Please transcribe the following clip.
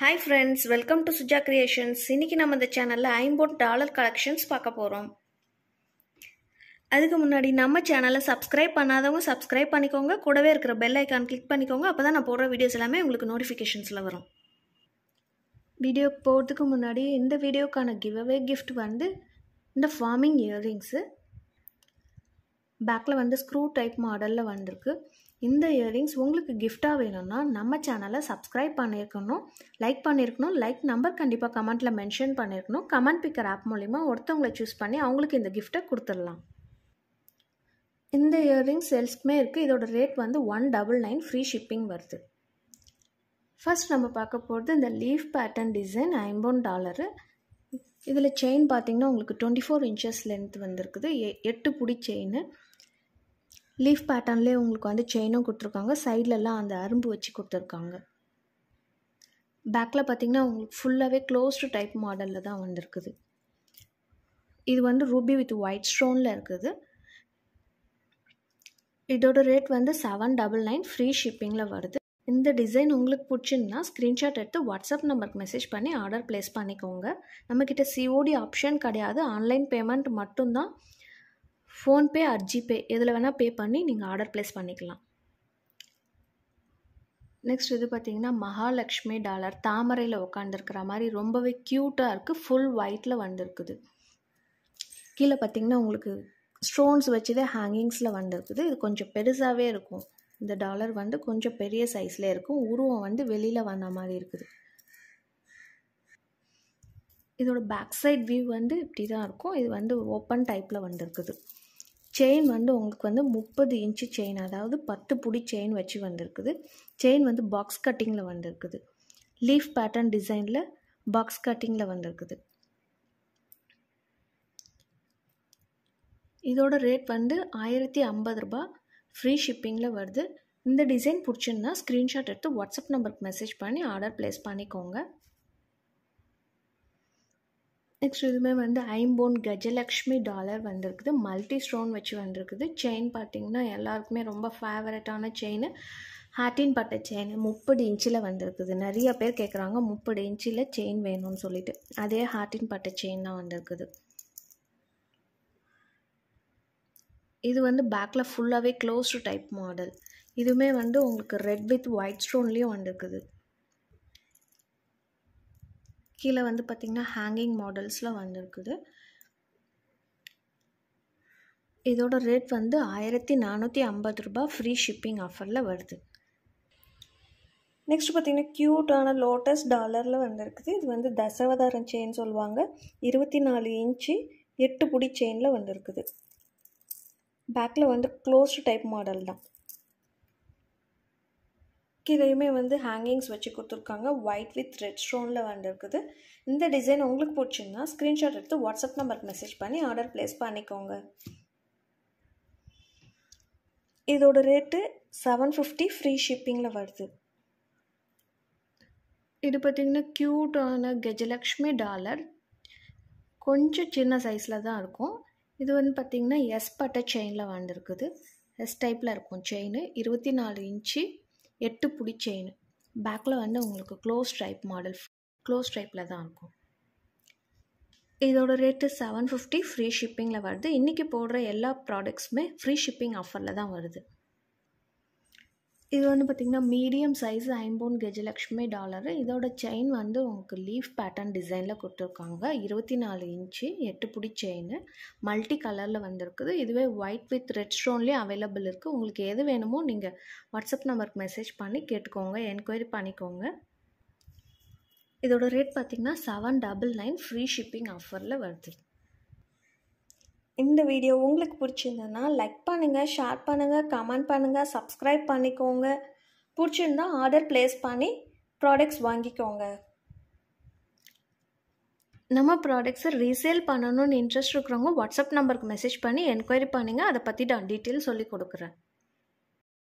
hi friends welcome to Suja creations இன்றைக்கி நம்ம இந்த சேனலில் ஐம்பது டாலர் கலெக்ஷன்ஸ் பார்க்க போகிறோம் அதுக்கு முன்னாடி நம்ம சேனலை சப்ஸ்கிரைப் பண்ணாதவங்க சப்ஸ்கிரைப் பண்ணிக்கோங்க கூடவே இருக்கிற பெல் ஐக்கான் கிளிக் பண்ணிக்கோங்க அப்போ தான் நான் போடுற வீடியோஸ் எல்லாமே உங்களுக்கு நோட்டிஃபிகேஷன்ஸில் வரும் வீடியோ போகிறதுக்கு முன்னாடி இந்த வீடியோக்கான கிவ் அவே கிஃப்ட் வந்து இந்த ஃபார்மிங் இயர்ரிங்ஸு பேக்கில் வந்து ஸ்க்ரூ டைப் மாடலில் வந்திருக்கு இந்த இயரிங்ஸ் உங்களுக்கு கிஃப்டாக வேணும்னா நம்ம சேனலை சப்ஸ்கிரைப் பண்ணியிருக்கணும் லைக் பண்ணியிருக்கணும் லைக் நம்பர் கண்டிப்பாக கமெண்ட்டில் மென்ஷன் பண்ணியிருக்கணும் கமெண்ட் பிக்கர் ஆப் மூலிமா ஒருத்தவங்களை சூஸ் பண்ணி அவங்களுக்கு இந்த கிஃப்ட்டை கொடுத்துடலாம் இந்த இயரிங்ஸ் செல்ஸ்க்குமே இருக்குது இதோட ரேட் வந்து one double nine free shipping வருது ஃபஸ்ட் நம்ம பார்க்க போகிறது இந்த லீஃப் பேட்டர்ன் டிசைன் ஐம்பொன் டாலரு இதில் செயின் பார்த்திங்கன்னா உங்களுக்கு டுவெண்ட்டி ஃபோர் இன்ச்சஸ் லென்த் வந்திருக்குது எ எட்டு புடி செயின் லீஃப் பேட்டர்ன்லேயே உங்களுக்கு வந்து செயினும் கொடுத்துருக்காங்க சைட்லலாம் அந்த அரும்பு வச்சு கொடுத்துருக்காங்க பேக்கில் பார்த்திங்கன்னா உங்களுக்கு ஃபுல்லாகவே க்ளோஸ்டு டைப் மாடலில் தான் வந்திருக்குது இது வந்து ரூபி வித் ஒயிட் ஸ்டோனில் இருக்குது இதோட ரேட் வந்து செவன் டபுள் நைன் ஃப்ரீ ஷிப்பிங்கில் வருது இந்த டிசைன் உங்களுக்கு பிடிச்சிருந்தா ஸ்க்ரீன்ஷாட் எடுத்து வாட்ஸ்அப் நம்பருக்கு மெசேஜ் பண்ணி ஆர்டர் ப்ளேஸ் பண்ணிக்கோங்க நம்மக்கிட்ட சிஓடி ஆப்ஷன் கிடையாது ஆன்லைன் பேமெண்ட் மட்டும்தான் ஃபோன்பே ஆர் ஜிபே எதில் வேணால் பே பண்ணி நீங்கள் ஆர்டர் ப்ளேஸ் பண்ணிக்கலாம் நெக்ஸ்ட் இது பார்த்தீங்கன்னா மகாலட்சுமி டாலர் தாமரையில் உட்காந்துருக்கிற மாதிரி ரொம்பவே க்யூட்டாக இருக்குது ஃபுல் ஒயிட்டில் வந்திருக்குது கீழே பார்த்திங்கன்னா உங்களுக்கு ஸ்டோன்ஸ் வச்சுதே ஹேங்கிங்ஸில் வந்திருக்குது இது கொஞ்சம் பெருசாகவே இருக்கும் இந்த டாலர் வந்து கொஞ்சம் பெரிய சைஸில் இருக்கும் உருவம் வந்து வெளியில் வந்த மாதிரி இருக்குது இதோட பேக் சைட் வியூ வந்து இப்படி தான் இருக்கும் இது வந்து ஓப்பன் டைப்பில் வந்திருக்குது செயின் வந்து உங்களுக்கு வந்து முப்பது இன்ச்சு செயின் அதாவது பத்து புடி செயின் வச்சு வந்திருக்குது செயின் வந்து பாக்ஸ் கட்டிங்கில் வந்திருக்குது லீஃப் பேட்டர்ன் டிசைனில் பாக்ஸ் கட்டிங்கில் வந்திருக்குது இதோட ரேட் வந்து ஆயிரத்தி ஐம்பது ரூபா ஃப்ரீ ஷிப்பிங்கில் வருது இந்த டிசைன் பிடிச்சிருந்தா ஸ்க்ரீன்ஷாட் எடுத்து வாட்ஸ்அப் நம்பருக்கு மெசேஜ் பண்ணி ஆர்டர் ப்ளேஸ் பண்ணிக்கோங்க நெக்ஸ்ட் இதுவுமே வந்து ஐம்போன் கஜலக்ஷ்மி டாலர் வந்திருக்குது மல்டி ஸ்டோன் வச்சு வந்திருக்குது செயின் பார்த்தீங்கன்னா எல்லாருக்குமே ரொம்ப ஃபேவரட்டான செயின் ஹாட்டின் பட்டை செயின் முப்பது இன்ச்சில் வந்திருக்குது நிறைய பேர் கேட்குறாங்க முப்பது இன்ச்சில் செயின் வேணும்னு சொல்லிட்டு அதே ஹாட்டின் பட்டை செயின் தான் வந்திருக்குது இது வந்து பேக்கில் ஃபுல்லாகவே க்ளோஸ்டு டைப் மாடல் இதுவுமே வந்து உங்களுக்கு ரெட் வித் ஒயிட் ஸ்டோன்லேயும் வந்திருக்குது கீழே வந்து பார்த்திங்கன்னா ஹேங்கிங் மாடல்ஸில் வந்திருக்குது இதோட ரேட் வந்து ஆயிரத்தி நானூற்றி ஐம்பது ரூபா ஃப்ரீ ஷிப்பிங் ஆஃபரில் வருது நெக்ஸ்ட் பார்த்திங்கன்னா க்யூட்டான லோட்டஸ் டாலரில் வந்திருக்குது இது வந்து தசவதாரம் செயின் சொல்லுவாங்க இருபத்தி நாலு இன்ச்சு எட்டு புடி செயினில் வந்திருக்குது பேக்கில் வந்து க்ளோஸ்டு டைப் மாடல் தான் கீழேயுமே வந்து ஹேங்கிங்ஸ் வச்சு கொடுத்துருக்காங்க ஒயிட் வித் ரெட் ஸ்டோனில் வந்துருக்குது இந்த டிசைன் உங்களுக்கு பிடிச்சிங்கன்னா ஸ்க்ரீன்ஷாட் எடுத்து வாட்ஸ்அப் நம்பருக்கு மெசேஜ் பண்ணி ஆர்டர் ப்ளேஸ் பண்ணிக்கோங்க இதோட ரேட்டு செவன் ஃபிஃப்டி ஃப்ரீ ஷிப்பிங்கில் வருது இது பார்த்திங்கன்னா க்யூட்டான கஜலக்ஷ்மி டாலர் கொஞ்சம் சின்ன சைஸில் தான் இருக்கும் இது வந்து பார்த்திங்கன்னா எஸ் பட்டை செயினில் வந்துருக்குது எஸ் டைப்பில் இருக்கும் செயின் இருபத்தி நாலு இன்ச்சு எட்டு புடி செயின் பேக்கில் வந்து உங்களுக்கு க்ளோஸ் ஸ்ட்ரைப் மாடல் க்ளோஸ் ட்ரைப்பில் தான் இருக்கும் இதோட ரேட்டு செவன் ஃபிஃப்டி ஃப்ரீ ஷிப்பிங்கில் வருது இன்றைக்கி போடுற எல்லா ப்ராடக்ட்ஸுமே ஃப்ரீ ஷிப்பிங் ஆஃபரில் தான் வருது இது வந்து பார்த்திங்கன்னா மீடியம் சைஸ் ஐம்போன் கஜலக்ஷ்மி டாலரு இதோட செயின் வந்து உங்களுக்கு லீஃப் பேட்டர்ன் டிசைனில் கொடுத்துருக்காங்க இருபத்தி நாலு இன்ச்சு எட்டு பிடி செயின் மல்டி கலரில் வந்திருக்குது இதுவே ஒயிட் வித் ரெட் ஸ்டோன்லேயும் அவைலபிள் இருக்குது உங்களுக்கு எது வேணுமோ நீங்கள் வாட்ஸ்அப் நம்பருக்கு மெசேஜ் பண்ணி கேட்டுக்கோங்க என்கொயரி பண்ணிக்கோங்க இதோட ரேட் பார்த்திங்கன்னா seven double nine free shipping ஆஃபரில் வருது இந்த வீடியோ உங்களுக்கு பிடிச்சிருந்ததுன்னா லைக் பண்ணுங்கள் ஷேர் பண்ணுங்கள் கமெண்ட் பண்ணுங்கள் சப்ஸ்கிரைப் பண்ணிக்கோங்க பிடிச்சிருந்தா ஆர்டர் ப்ளேஸ் பண்ணி ப்ராடக்ட்ஸ் வாங்கிக்கோங்க நம்ம ப்ராடக்ட்ஸை ரீசேல் பண்ணணும்னு இன்ட்ரெஸ்ட் இருக்கிறவங்க வாட்ஸ்அப் நம்பருக்கு மெசேஜ் பண்ணி என்கொயரி பண்ணுங்கள் அதை பற்றி நான் டீட்டெயில் சொல்லி கொடுக்குறேன்